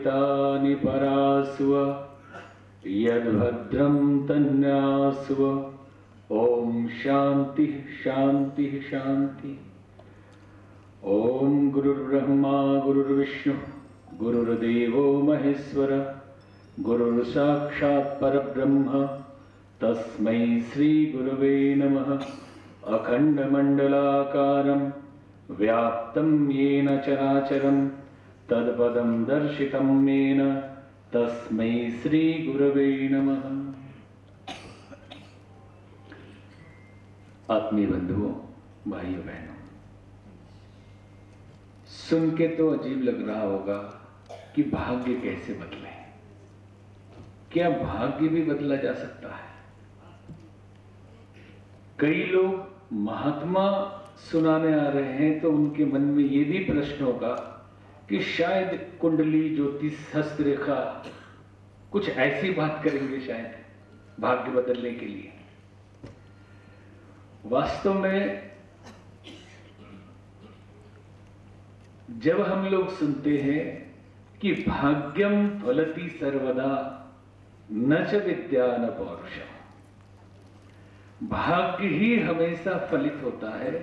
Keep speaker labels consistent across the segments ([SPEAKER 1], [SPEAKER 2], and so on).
[SPEAKER 1] एतानि परास्व यद्भद्रं तन्यास्व ॐ शान्तिः शान्तिः शान्तिः ॐ गुरुर्ब्रह्मा गुरुर्विष्णुः गुरुर्देवो महेश्वर गुरुर्साक्षात् परब्रह्म तस्मै श्रीगुरवे नमः अखण्डमण्डलाकारं व्याप्तं येन चराचरम् तद्पदं दर्शितं मेन तस्मै श्रीगुरवे नमः आत्मीय बंधुओं भाइयों बहनों सुन के तो अजीब लग रहा होगा कि भाग्य कैसे बदले क्या भाग्य भी बदला जा सकता है कई लोग महात्मा सुनाने आ रहे हैं तो उनके मन में यह भी प्रश्न होगा कि शायद कुंडली ज्योतिष हस्त रेखा कुछ ऐसी बात करेंगे शायद भाग्य बदलने के लिए वास्तव में जब हम लोग सुनते हैं कि भाग्यम फलती सर्वदा न च विद्या न पौरुषम भाग्य ही हमेशा फलित होता है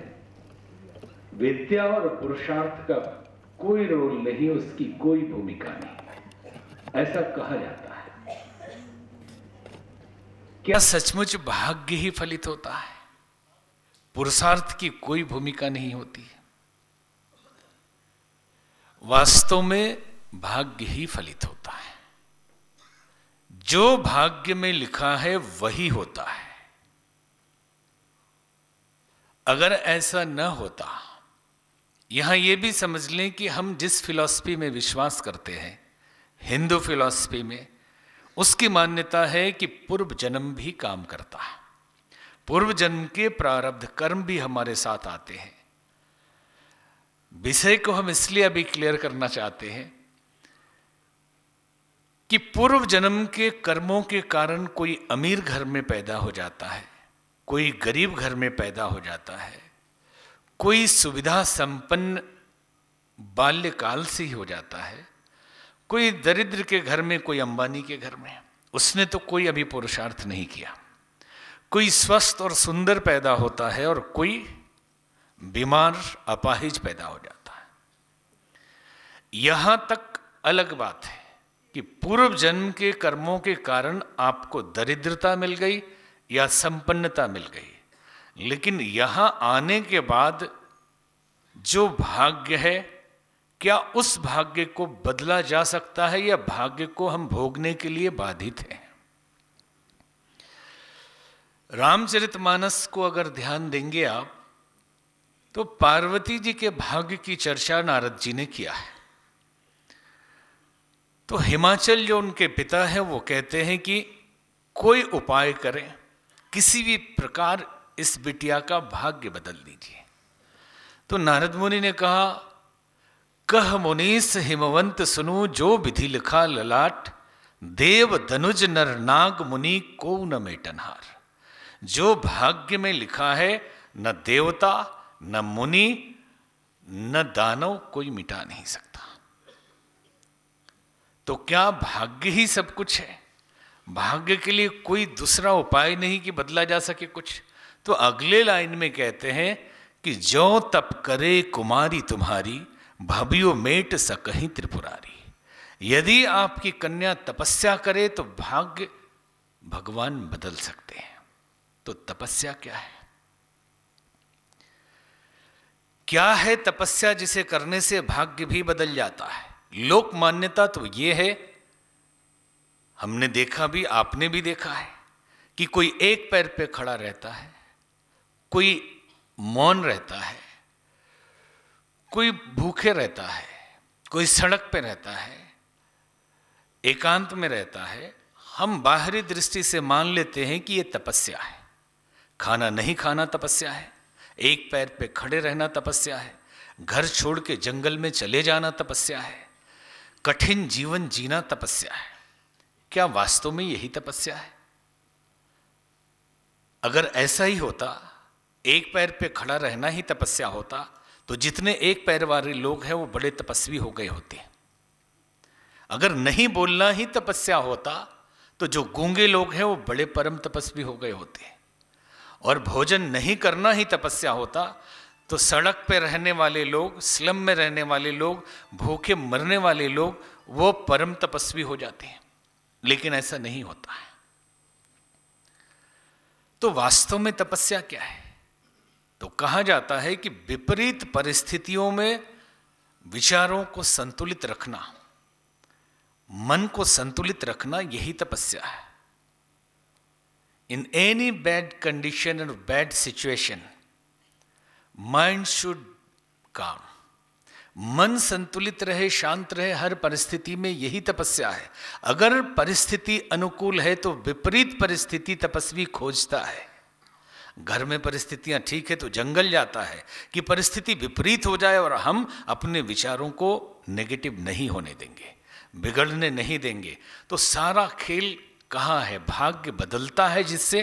[SPEAKER 1] विद्या और पुरुषार्थ का कोई रोल नहीं उसकी कोई भूमिका नहीं ऐसा कहा जाता है क्या सचमुच भाग्य ही फलित होता है पुरुषार्थ की कोई भूमिका नहीं होती वास्तव में भाग्य ही फलित होता है जो भाग्य में लिखा है वही होता है अगर ऐसा न होता यहाँ ये भी समझ लें कि हम जिस फिलॉसफी में विश्वास करते हैं हिंदू फिलॉसफी में उसकी मान्यता है कि पूर्व जन्म भी काम करता है पूर्व जन्म के प्रारब्ध कर्म भी हमारे साथ आते हैं विषय को हम इसलिए अभी क्लियर करना चाहते हैं कि पूर्व जन्म के कर्मों के कारण कोई अमीर घर में पैदा हो जाता है कोई गरीब घर में पैदा हो जाता है कोई सुविधा संपन्न बाल्यकाल से ही हो जाता है कोई दरिद्र के घर में कोई अंबानी के घर में उसने तो कोई अभी पुरुषार्थ नहीं किया कोई स्वस्थ और सुंदर पैदा होता है और कोई बीमार अपाहिज पैदा हो जाता है यहां तक अलग बात है कि पूर्व जन्म के कर्मों के कारण आपको दरिद्रता मिल गई या संपन्नता मिल गई लेकिन यहां आने के बाद जो भाग्य है क्या उस भाग्य को बदला जा सकता है या भाग्य को हम भोगने के लिए बाधित हैं रामचरितमानस को अगर ध्यान देंगे आप तो पार्वती जी के भाग्य की चर्चा नारद जी ने किया है तो हिमाचल जो उनके पिता हैं वो कहते हैं कि कोई उपाय करें किसी भी प्रकार इस बिटिया का भाग्य बदल दीजिए तो नारद मुनि ने कहा कह मुनीस हिमवंत सुनु जो विधि लिखा ललाट देव धनुज नर नाग मुनि को न मेटनहार जो भाग्य में लिखा है न देवता न मुनि न दानव कोई मिटा नहीं सकता तो क्या भाग्य ही सब कुछ है भाग्य के लिए कोई दूसरा उपाय नहीं कि बदला जा सके कुछ तो अगले लाइन में कहते हैं कि जो तप करे कुमारी तुम्हारी भवियो मेट सकही त्रिपुरारी यदि आपकी कन्या तपस्या करे तो भाग्य भगवान बदल सकते हैं तो तपस्या क्या है क्या है तपस्या जिसे करने से भाग्य भी बदल जाता है लोक मान्यता तो यह है हमने देखा भी आपने भी देखा है कि कोई एक पैर पे खड़ा रहता है कोई मौन रहता है कोई भूखे रहता है कोई सड़क पे रहता है एकांत में रहता है हम बाहरी दृष्टि से मान लेते हैं कि ये तपस्या है खाना नहीं खाना तपस्या है एक पैर पे खड़े रहना तपस्या है घर छोड़ के जंगल में चले जाना तपस्या है कठिन जीवन जीना तपस्या है क्या वास्तव में यही तपस्या है अगर ऐसा ही होता एक पैर पे खड़ा रहना ही तपस्या होता तो जितने एक पैर वाले लोग हैं वो बड़े तपस्वी हो गए होते अगर नहीं बोलना ही तपस्या होता तो जो गूंगे लोग हैं वो बड़े परम तपस्वी हो गए होते और भोजन नहीं करना ही तपस्या होता तो सड़क पे रहने वाले लोग स्लम में रहने वाले लोग भूखे मरने वाले लोग वो परम तपस्वी हो जाते हैं लेकिन ऐसा नहीं होता है तो वास्तव में तपस्या क्या है तो कहा जाता है कि विपरीत परिस्थितियों में विचारों को संतुलित रखना मन को संतुलित रखना यही तपस्या है in any bad condition and bad situation mind should calm मन संतुलित रहे शांत रहे हर परिस्थिति में यही तपस्या है अगर परिस्थिति अनुकूल है तो विपरीत परिस्थिति तपस्वी खोजता है घर में परिस्थितियां ठीक है तो जंगल जाता है कि परिस्थिति विपरीत हो जाए और हम अपने विचारों को नेगेटिव नहीं होने देंगे बिगड़ने नहीं देंगे तो सारा खेल कहाँ है भाग्य बदलता है जिससे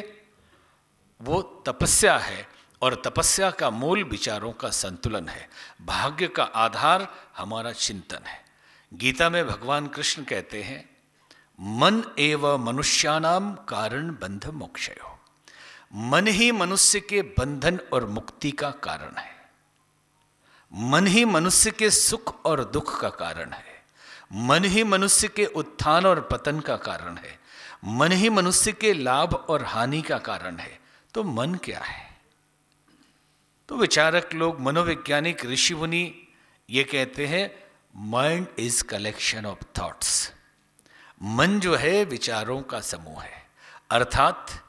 [SPEAKER 1] वो तपस्या है और तपस्या का मूल विचारों का संतुलन है भाग्य का आधार हमारा चिंतन है गीता में भगवान कृष्ण कहते हैं मन एवं मनुष्याणाम कारण बंध हो मन ही मनुष्य के बंधन और मुक्ति का कारण है मन ही मनुष्य के सुख और दुख का कारण है मन ही मनुष्य के उत्थान और पतन का कारण है मन ही मनुष्य के लाभ और हानि का कारण है तो मन क्या है तो विचारक लोग मनोवैज्ञानिक ऋषि मुनि ये कहते हैं mind is collection of thoughts मन जो है विचारों का समूह है अर्थात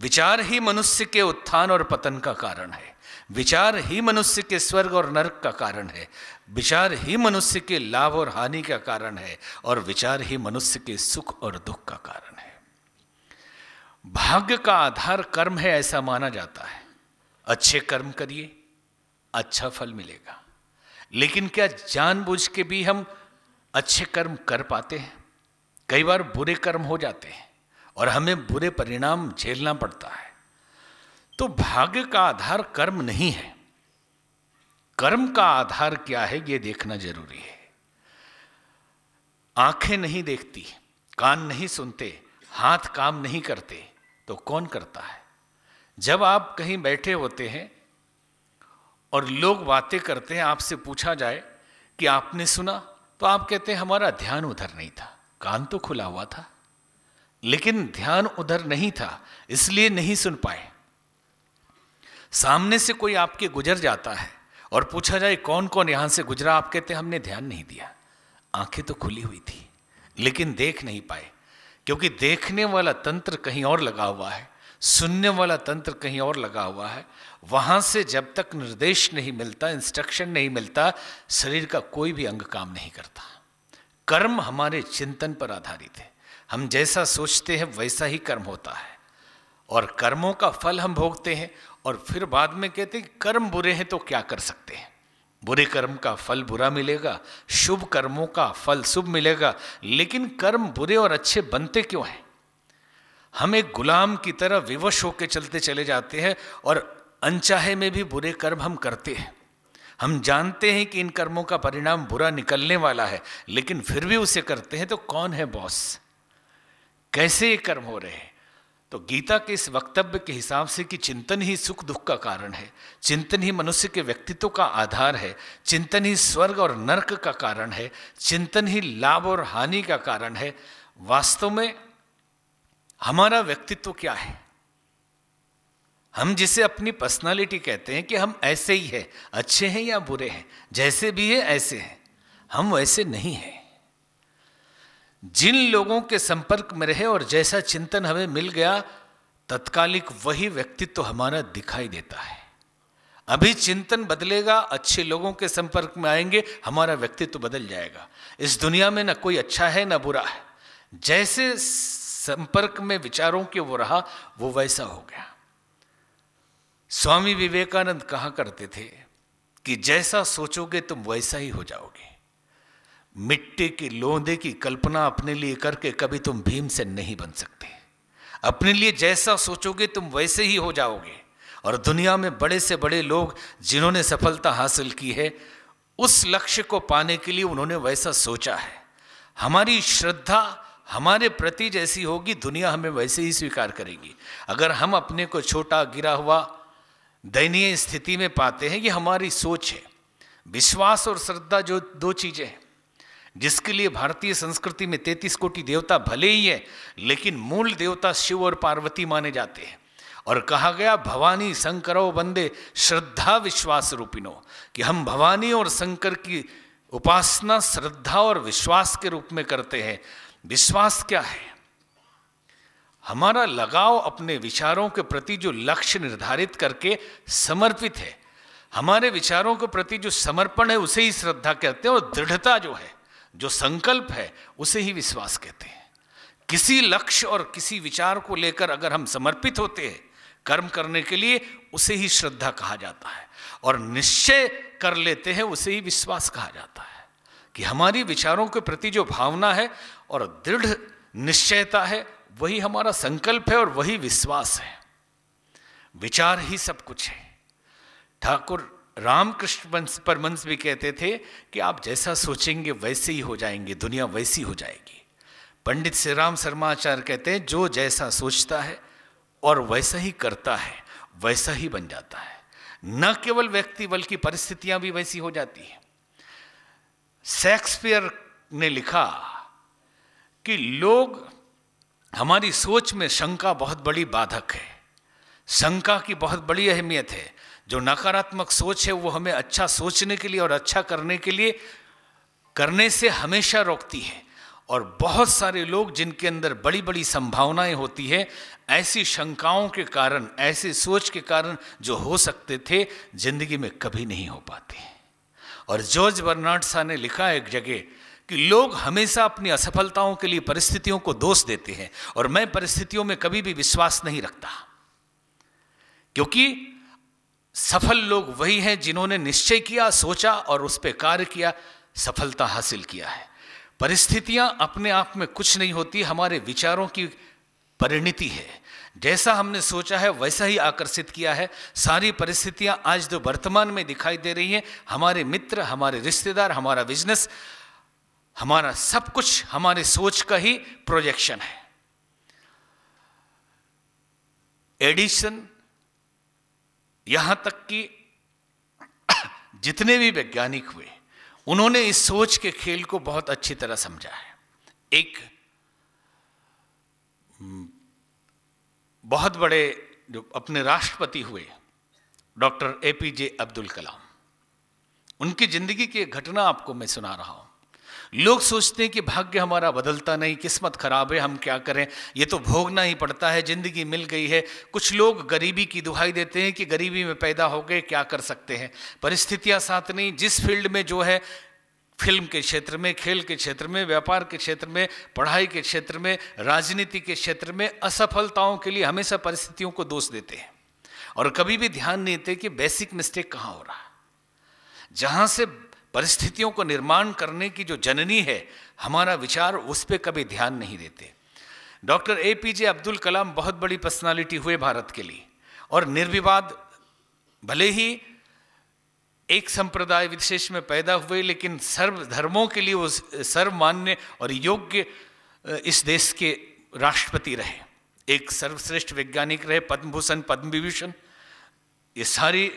[SPEAKER 1] विचार ही मनुष्य के उत्थान और पतन का कारण है विचार ही मनुष्य के स्वर्ग और नरक का कारण है विचार ही मनुष्य के लाभ और हानि का कारण है और विचार ही मनुष्य के सुख और दुख का कारण है भाग्य का आधार कर्म है ऐसा माना जाता है अच्छे कर्म करिए अच्छा फल मिलेगा लेकिन क्या जानबूझ के भी हम अच्छे कर्म कर पाते हैं कई बार बुरे कर्म हो जाते हैं और हमें बुरे परिणाम झेलना पड़ता है तो भाग्य का आधार कर्म नहीं है कर्म का आधार क्या है यह देखना जरूरी है आंखें नहीं देखती कान नहीं सुनते हाथ काम नहीं करते तो कौन करता है जब आप कहीं बैठे होते हैं और लोग बातें करते हैं आपसे पूछा जाए कि आपने सुना तो आप कहते हैं हमारा ध्यान उधर नहीं था कान तो खुला हुआ था लेकिन ध्यान उधर नहीं था इसलिए नहीं सुन पाए सामने से कोई आपके गुजर जाता है और पूछा जाए कौन कौन यहां से गुजरा आप कहते हमने ध्यान नहीं दिया आंखें तो खुली हुई थी लेकिन देख नहीं पाए क्योंकि देखने वाला तंत्र कहीं और लगा हुआ है सुनने वाला तंत्र कहीं और लगा हुआ है वहां से जब तक निर्देश नहीं मिलता इंस्ट्रक्शन नहीं मिलता शरीर का कोई भी अंग काम नहीं करता कर्म हमारे चिंतन पर आधारित है हम जैसा सोचते हैं वैसा ही कर्म होता है और कर्मों का फल हम भोगते हैं और फिर बाद में कहते हैं कर्म बुरे हैं तो क्या कर सकते हैं बुरे कर्म का फल बुरा मिलेगा शुभ कर्मों का फल शुभ मिलेगा लेकिन कर्म बुरे और अच्छे बनते क्यों हैं हम एक गुलाम की तरह विवश होकर चलते चले जाते हैं और अनचाहे में भी बुरे कर्म हम करते हैं हम जानते हैं कि इन कर्मों का परिणाम बुरा निकलने वाला है लेकिन फिर भी उसे करते हैं तो कौन है बॉस कैसे ये कर्म हो रहे हैं तो गीता के इस वक्तव्य के हिसाब से कि चिंतन ही सुख दुख का कारण है चिंतन ही मनुष्य के व्यक्तित्व का आधार है चिंतन ही स्वर्ग और नरक का कारण है चिंतन ही लाभ और हानि का कारण है वास्तव में हमारा व्यक्तित्व क्या है हम जिसे अपनी पर्सनालिटी कहते हैं कि हम ऐसे ही हैं अच्छे हैं या बुरे हैं जैसे भी है ऐसे हैं हम वैसे नहीं हैं जिन लोगों के संपर्क में रहे और जैसा चिंतन हमें मिल गया तत्कालिक वही व्यक्तित्व तो हमारा दिखाई देता है अभी चिंतन बदलेगा अच्छे लोगों के संपर्क में आएंगे हमारा व्यक्तित्व तो बदल जाएगा इस दुनिया में ना कोई अच्छा है ना बुरा है जैसे संपर्क में विचारों के वो रहा वो वैसा हो गया स्वामी विवेकानंद कहा करते थे कि जैसा सोचोगे तुम वैसा ही हो जाओगे मिट्टी की लोंदे की कल्पना अपने लिए करके कभी तुम भीम से नहीं बन सकते अपने लिए जैसा सोचोगे तुम वैसे ही हो जाओगे और दुनिया में बड़े से बड़े लोग जिन्होंने सफलता हासिल की है उस लक्ष्य को पाने के लिए उन्होंने वैसा सोचा है हमारी श्रद्धा हमारे प्रति जैसी होगी दुनिया हमें वैसे ही स्वीकार करेगी अगर हम अपने को छोटा गिरा हुआ दयनीय स्थिति में पाते हैं ये हमारी सोच है विश्वास और श्रद्धा जो दो चीज़ें हैं जिसके लिए भारतीय संस्कृति में तैतीस कोटि देवता भले ही है लेकिन मूल देवता शिव और पार्वती माने जाते हैं और कहा गया भवानी शंकरो बंदे श्रद्धा विश्वास रूपिनो कि हम भवानी और शंकर की उपासना श्रद्धा और विश्वास के रूप में करते हैं विश्वास क्या है हमारा लगाव अपने विचारों के प्रति जो लक्ष्य निर्धारित करके समर्पित है हमारे विचारों के प्रति जो समर्पण है उसे ही श्रद्धा कहते हैं और दृढ़ता जो है जो संकल्प है उसे ही विश्वास कहते हैं किसी लक्ष्य और किसी विचार को लेकर अगर हम समर्पित होते हैं कर्म करने के लिए उसे ही श्रद्धा कहा जाता है और निश्चय कर लेते हैं उसे ही विश्वास कहा जाता है कि हमारी विचारों के प्रति जो भावना है और दृढ़ निश्चयता है वही हमारा संकल्प है और वही विश्वास है विचार ही सब कुछ है ठाकुर रामकृष्ण वंश परमंश भी कहते थे कि आप जैसा सोचेंगे वैसे ही हो जाएंगे दुनिया वैसी हो जाएगी पंडित श्री राम शर्माचार्य कहते हैं जो जैसा सोचता है और वैसा ही करता है वैसा ही बन जाता है न केवल व्यक्ति बल्कि परिस्थितियां भी वैसी हो जाती हैं शेक्सपियर ने लिखा कि लोग हमारी सोच में शंका बहुत बड़ी बाधक है शंका की बहुत बड़ी अहमियत है जो नकारात्मक सोच है वो हमें अच्छा सोचने के लिए और अच्छा करने के लिए करने से हमेशा रोकती है और बहुत सारे लोग जिनके अंदर बड़ी बड़ी संभावनाएं होती है ऐसी शंकाओं के कारण ऐसी सोच के कारण जो हो सकते थे जिंदगी में कभी नहीं हो पाते और जॉर्ज बर्नार्ड सा ने लिखा एक जगह कि लोग हमेशा अपनी असफलताओं के लिए परिस्थितियों को दोष देते हैं और मैं परिस्थितियों में कभी भी विश्वास नहीं रखता क्योंकि सफल लोग वही हैं जिन्होंने निश्चय किया सोचा और उस पर कार्य किया सफलता हासिल किया है परिस्थितियां अपने आप में कुछ नहीं होती हमारे विचारों की परिणति है जैसा हमने सोचा है वैसा ही आकर्षित किया है सारी परिस्थितियां आज जो तो वर्तमान में दिखाई दे रही हैं हमारे मित्र हमारे रिश्तेदार हमारा बिजनेस हमारा सब कुछ हमारे सोच का ही प्रोजेक्शन है एडिशन यहां तक कि जितने भी वैज्ञानिक हुए उन्होंने इस सोच के खेल को बहुत अच्छी तरह समझा है एक हम्म, बहुत बड़े जो अपने राष्ट्रपति हुए doctor A P J Abdul Kalam उनकी ज़िंदगी की एक घटना आपको मैं सुना रहा हूं लोग सोचते हैं कि भाग्य हमारा बदलता नहीं किस्मत खराब है हम क्या करें ये तो भोगना ही पड़ता है ज़िंदगी मिल गई है कुछ लोग गरीबी की दुहाई देते हैं कि गरीबी में पैदा हो गए क्या कर सकते हैं परिस्थितियां साथ नहीं जिस फील्ड में जो है फिल्म के क्षेत्र में खेल के क्षेत्र में व्यापार के क्षेत्र में पढ़ाई के क्षेत्र में राजनीति के क्षेत्र में असफलताओं के लिए हमेशा परिस्थितियों को दोष देते हैं और कभी भी ध्यान नहीं देते कि बेसिक मिस्टेक कहाँ हो रहा है जहां से परिस्थितियों को निर्माण करने की जो जननी है हमारा विचार उस पर कभी ध्यान नहीं देते doctor A P J Abdul Kalam बहुत बड़ी पर्सनालिटी हुए भारत के लिए और निर्विवाद भले ही एक संप्रदाय विशेष में पैदा हुए लेकिन सर्व धर्मों के लिए वो सर्वमान्य और योग्य इस देश के राष्ट्रपति रहे एक सर्वश्रेष्ठ वैज्ञानिक रहे पद्मभूषण पद्म विभूषण ये सारी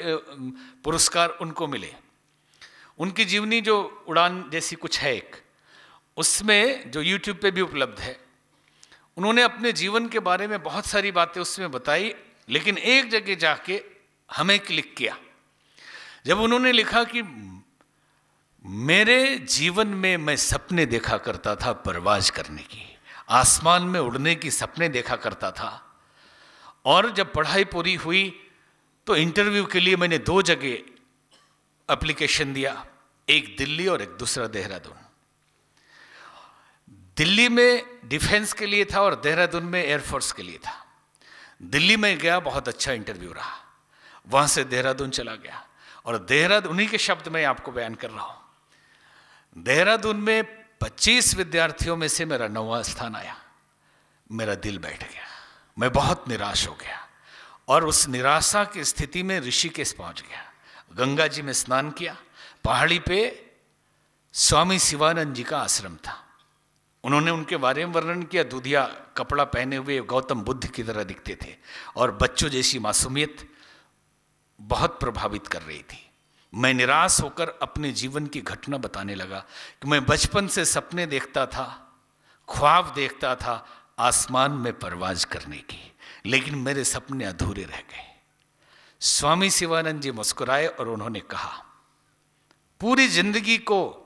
[SPEAKER 1] पुरस्कार उनको मिले उनकी जीवनी जो उड़ान जैसी कुछ है एक उसमें जो यूट्यूब पे भी उपलब्ध है उन्होंने अपने जीवन के बारे में बहुत सारी बातें उसमें बताई लेकिन एक जगह जाके हमें क्लिक किया जब उन्होंने लिखा कि मेरे जीवन में मैं सपने देखा करता था परवाज करने की आसमान में उड़ने की सपने देखा करता था और जब पढ़ाई पूरी हुई तो इंटरव्यू के लिए मैंने दो जगह एप्लीकेशन दिया एक दिल्ली और एक दूसरा देहरादून दिल्ली में डिफेंस के लिए था और देहरादून में एयरफोर्स के लिए था दिल्ली में गया बहुत अच्छा इंटरव्यू रहा वहां से देहरादून चला गया और देहरादून उन्हीं के शब्द में आपको बयान कर रहा हूं देहरादून में 25 विद्यार्थियों में से मेरा नवा स्थान आया मेरा दिल बैठ गया मैं बहुत निराश हो गया और उस निराशा की स्थिति में ऋषिकेश पहुंच गया गंगा जी में स्नान किया पहाड़ी पे स्वामी शिवानंद जी का आश्रम था उन्होंने उनके बारे में वर्णन किया दूधिया कपड़ा पहने हुए गौतम बुद्ध की तरह दिखते थे और बच्चों जैसी मासूमियत बहुत प्रभावित कर रही थी मैं निराश होकर अपने जीवन की घटना बताने लगा कि मैं बचपन से सपने देखता था ख्वाब देखता था आसमान में परवाज करने की लेकिन मेरे सपने अधूरे रह गए स्वामी शिवानंद जी मुस्कुराए और उन्होंने कहा पूरी जिंदगी को